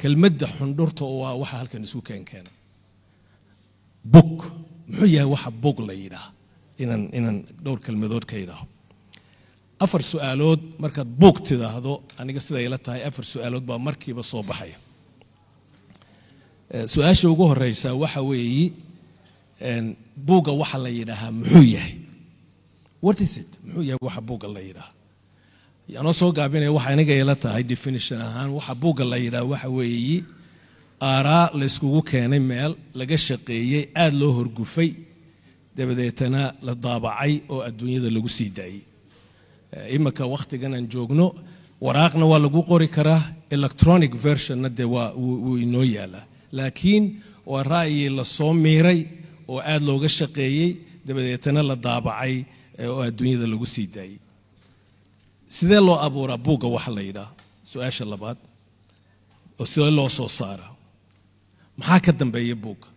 kelmadda xundhurta waa waxa halkan keen keena bog muxuu yahay waxa bog la yidhaah inaan inaan dhowr kelmadood ka yidhaaho afar su-aalood markaad bog tidaahdo aniga siday ila tahay afar su-aalood baa markiiba soo baxaya eh, su-aasha ugu horeysa waxa weeyi buugga waxa la yidhaahaa muxuu yahay what is it muxuu yahay waxa buugga la yidhaaha yaanoo soo gaabinaya waxa aniga ila tahay definition ahaan waxa buugga la yidhaah waxa weeye aaraa layskugu keenay meel laga shaqeeyey aada loo horgufay dabadeetana la daabacay oo adduunyada lagu sii daayey eh, imika wakhtigan aan joogno waraaqna waa lagu qori karaa electronic versionna dee waa wuu inoo yaalaa laakiin waa rayii lasoo miiray oo aada looga shaqeeyey dabadeetana la daabacay eh, oo adduunyada lagu sii daayey sidee loo abuuraa buugga waxa la yidhaah su-aasha labaad oo sidee loo soo saaraa maxaa ka dambeeya buugga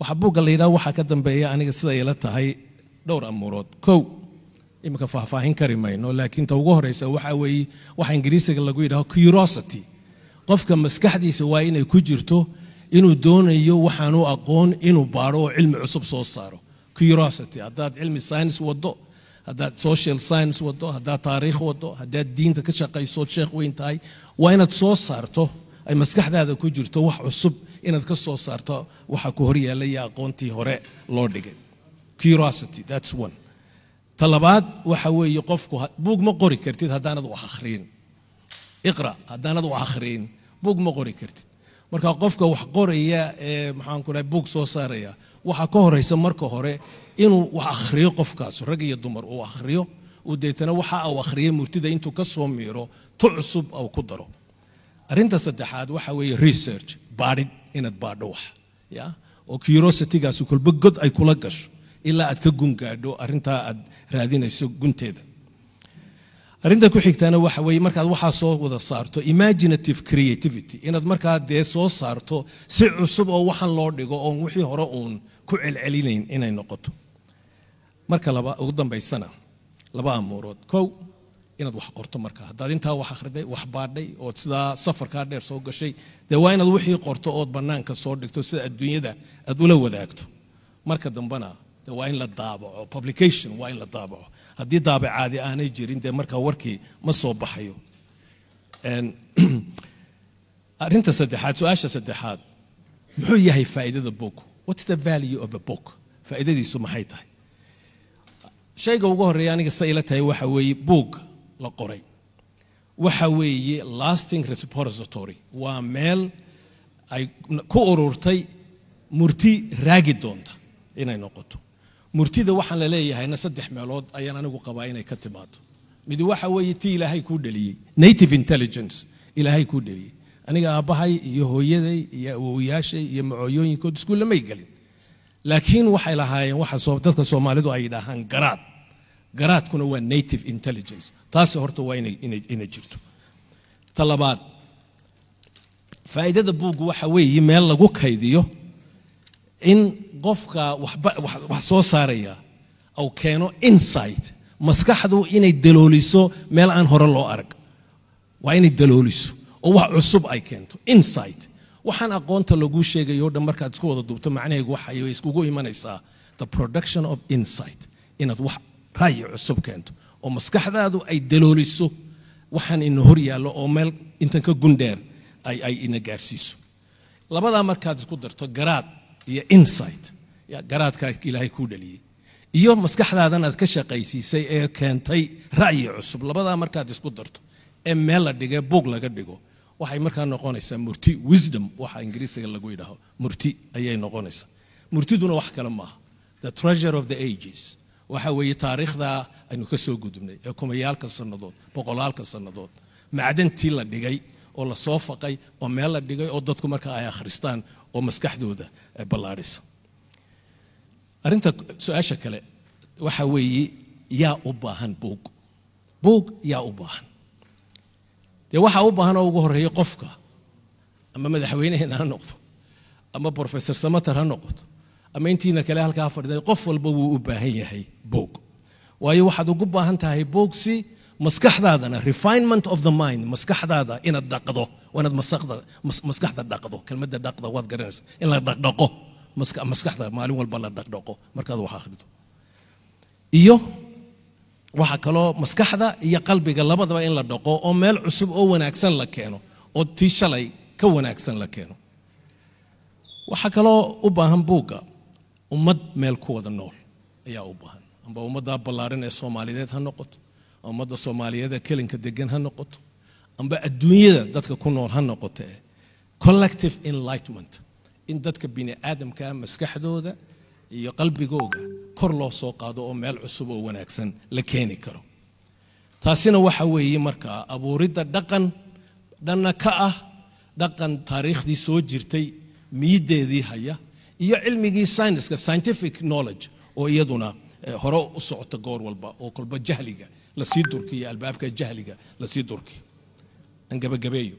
waxaa buugga la yidhaha waxaa ka dambeeya aniga siday ila tahay dhowr amuurood kow iminka faahfaahin kari mayno laakiin ta ugu horeysa waxaa weeye waxa ingiriisiga lagu yidhaho curiosity qofka maskaxdiisa waa inay ku jirto inuu doonayo waxaanu aqoon inuu baaro oo cilmi cusub soo saaro curiosity haddaad cilmi science waddo haddaad social science wado haddaad taariikh wado haddaad diinta ka shaqayso sheekh weyn tahay waa inaad soo saarto ay maskaxdaada ku jirto wax cusub inaad ka soo saarto waxaa ku horyaalla iyo aqoontii hore loo dhigay curiosity that's one talabaad waxa weeye qofku buug ma qori kartid haddaanad wax akhriin iqra haddaanad wax akhriin buug ma qori kartid marka qofka wax qoraya ee maxaan ku dhahay buug soo saaraya waxaa ka horaysa marka hore inuu wax akhriyo qofkaas rag iyo dumar uu akhriyo uu deetana waxa uu akhriyay murtida intuu ka soo miiro tu cusub ou ku daro arrinta saddexaad waxa weeye research baadhid inaad baadho wax ya oo curiosity kolba god ay kula gasho ilaa aad ka gungaadho arrintaa aad raadinayso gunteeda arinta ku xigtana waxa weye markaad waxaa soo wada saarto imaginative creativity inaad markaa dee soo saarto si cusub oo waxan loo dhigo oon wixii hore uun ku celcelinayn inay noqoto marka laba ugu dambaysana laba amuurood kow inaad wax qorto marka haddaad intaa wax akhriday wax baadhay ood sidaa safarkaa dheer soo gashay dee waa inaad wixii qorto ood bannaanka soo dhigto sida adduunyada aad ula wadaagto marka dambena dee waa in la daabaco publication waa in la daabaco haddii daabacaadi aanay jirin dee markaa warkii ma soo baxayo arinta saddexaad su-aasha saddexaad muxuu yahay faa'iidada book whats the value of a book faa'iidadiisu maxay tahay shayga ugu horreeya aniga sa ila tahay waxa weeye buog la qoray waxa weeye lasting repository waa meel ay ku ururtay murti raagi doonta inay noqoto murtida waxaan la leeyahayna saddex meelood ayaan anigu qabaa inay ka timaado mid waxa weeye tii ilaahay kuu dheliyey native intelligence ilaahay kuu dhaliyey aniga aabbahay iyo hooyaday iyo awowiyaashay iyo macooyooyinkood iskuul lamay gelin laakiin waxay lahaayeen waxa dadka soomaalidu ay yidhaahaan garaad garaadkuna waa native intelligence taasi horta waa inay jirto ta labaad faa'iidada buuggu waxa weeye meel lagu kaydiyo in qofka wax soo saaraya au keeno insight maskaxdu inay dalooliso meel aan hore loo arag waa inay dalooliso oo wax cusub ay keento insight waxaan aqoonta laguu sheegay dhan markaad isku wada duubto macnaheegu waxay iskugu imanaysaa the production of insight inaad wax ra'yi cusub keento oo maskaxdaadu ay dalooliso waxaan ina hor yaallo oo meel intan ka gundheer ay ina gaarsiiso labadaa markaad isku darto garaad iyo insight garaadkaad ilaahay kuu dhaliyey iyo maskaxdaadan aad ka shaqaysiisay ee keentay ra'yi cusub labadaa markaad isku darto ee meel la dhige buug laga dhigo waxay markaa noqonaysaa murti wisdom waxa ingiriisiga lagu yidhaaho murti ayay noqonaysaa murtiduna wax kale maaha the treasure of the ages waxa weeye taariikhdaa aynu ka soo gudubnay ee kumayaalka sannadood boqolaalka sannadood macdantii la dhigay oo lasoo faqay oo meel la dhigay oo dadku marka ay akhristaan oo maskaxdooda eh, ballaadhisa arrinta su-aasha kale waxa weeye yaa u baahan buug buug yaa u baahan dee waxaa u baahan oo ugu horreeya qofka ama madaxweyneheenna ha noqdo ama brofesor samater ha noqoto ama intiina kale halkaa fadhiday qof walba wuu u baahan yahay buug waayo waxaad ugu baahan tahay buug si maskaxdaadana refinement of the mind maskaxdaada inaad dhaqdo waa inaad maskaxda dhaqdo kelmadda dhaqda waad garanaysa in la dhaqdhaqo maskaxda maalin walba la dhaqdhaqo markaad wax akhrido iyo waxaa kaloo maskaxda iyo qalbiga labadaba in la dhaqo oo meel cusub oo wanaagsan la keeno oo tii shalay ka wanaagsan la keeno waxaa kaloo u baahan buugga ummad meel ku wada nool ayaa u baahan amba ummaddaa ballaarin ee soomaaliyeed ha noqoto ummadda soomaaliyeedee kelinka degan ha noqoto amba adduunyada dadka ku nool ha noqotee collective enlightment in dadka bini aadamkaa maskaxdooda iyo qalbigooga kor loo soo qaado oo meel cusub oo wanaagsan la keeni karo taasina waxa weeye markaa abuuridda dhaqan dhanna ka ah dhaqan taariikhdii soo jirtay miyideedii haya iyo cilmigii syniska scientific knowledge oo iyaduna eh, hore u socota goor walba oo kolba jahliga lasii durkiyo albaabka jahliga lasii durkiyo aan gabagabeeyo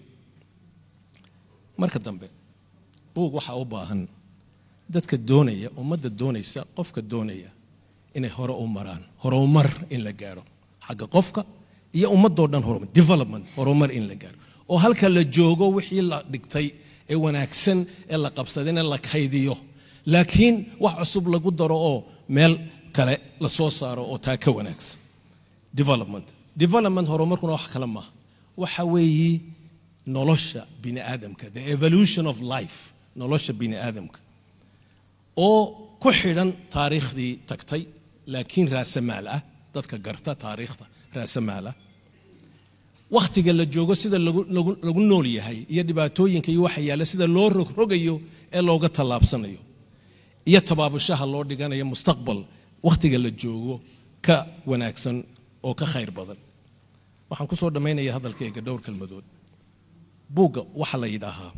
marka dambe buug waxaa u baahan dadka doonaya ummadda doonaysa qofka doonaya inay hore u maraan horumar in la gaaro xagga qofka iyo ummadoo dhan horumar development horumar in la gaaro oo halka la joogo wixii la dhigtay ee wanaagsan ee la qabsadayna la kaydiyo laakiin wax cusub lagu daro oo meel kale la soo saaro oo taa ka wanaagsan development development horumarkuna wax kale maaha waxa weeye nolosha bini aadamka the evolution of life nolosha bini aadamka oo ku xidhan taariikhdii tagtay laakiin raasamaal ah dadka garta taariikhda raasamaal ah wakhtiga la joogo sida lagu nool yahay iyo dhibaatooyinka iyo waxa sida loo rogrogayo ee looga tallaabsanayo iyo tabaabushaha loo dhiganayo mustaqbal wakhtiga la joogo ka wanaagsan oo ka khayr badan waxaan ku soo dhammaynaya hadalkayga dhowr kelmadood buugga waxa la yidhaahaa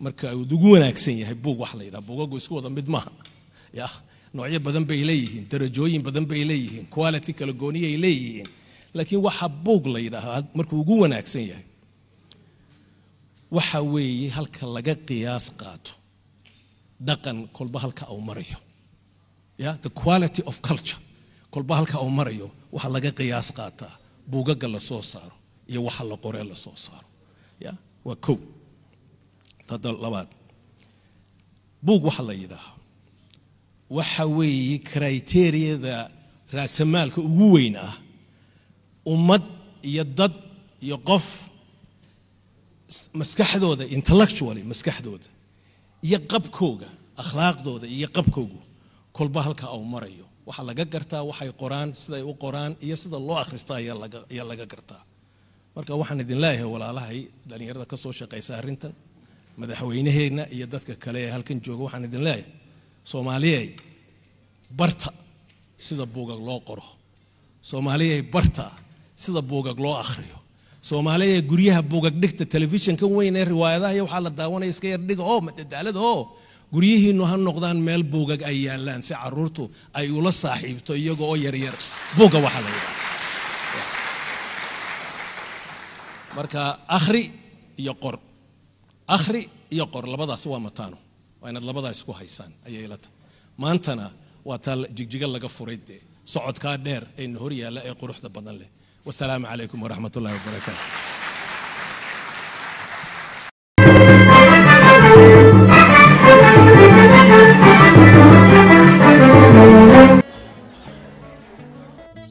marka uu ugu wanaagsan yahay buug waxa la yidhaha buugagu isku wada mid maha ya noocyo badan bay leeyihiin darajooyin badan bay leeyihiin quality kala gooniyay leeyihiin laakiin waxa buug la yidhaahaa markuu ugu wanaagsan yahay waxa weeye halka laga qiyaas qaato dhaqan kolba halka uu marayo ya the quality of culture kolba halka uu marayo waxa laga qiyaas qaataa buugaga la soo saaro iyo waxa la qoree la soo saaro ya waa kow tad labaad buug waxa la yidhaahaa waxa weeye criteriyada raasamaalka ugu weyn ah ummad iyo dad iyo qof maskaxdooda intellectually maskaxdooda iyo qabkooga akhlaaqdooda iyo qabkoogu kolba halka uu marayo waxaa laga gartaa waxay qoraan siday u qoraan iyo sida loo akhristaa ayaa laga gartaa marka waxaan idin leeyahay walaalahay dhallinyarada kasoo shaqaysa arrintan madaxweynaheenna iyo dadka kale ee halkan jooga waxaan idin leeyahay soomaaliyey barta sida buugag loo qoro soomaaliyey barta sida buugag loo akhriyo soomaaliya guryaha buugag dhigta telefishinkan weyn ee riwaayadaha iyo waxaa la daawanaya iska yar dhiga oo madadaalada oo guryihiinnu ha noqdaan meel buugag ay yaalaan si caruurtu ay ula saaxiibto iyago oo yaryar buugga waxaa la yidhaha marka akhri iyo qor akhri iyo qor labadaas waa mataano waa inaad labadaa isku haysaan ayay ila tahay maantana waa taa jigjiga laga furay dee socodkaa dheer ee na yaalla ee quruxda badan leh wasalaamu calaykum waraxmat wabarakaatu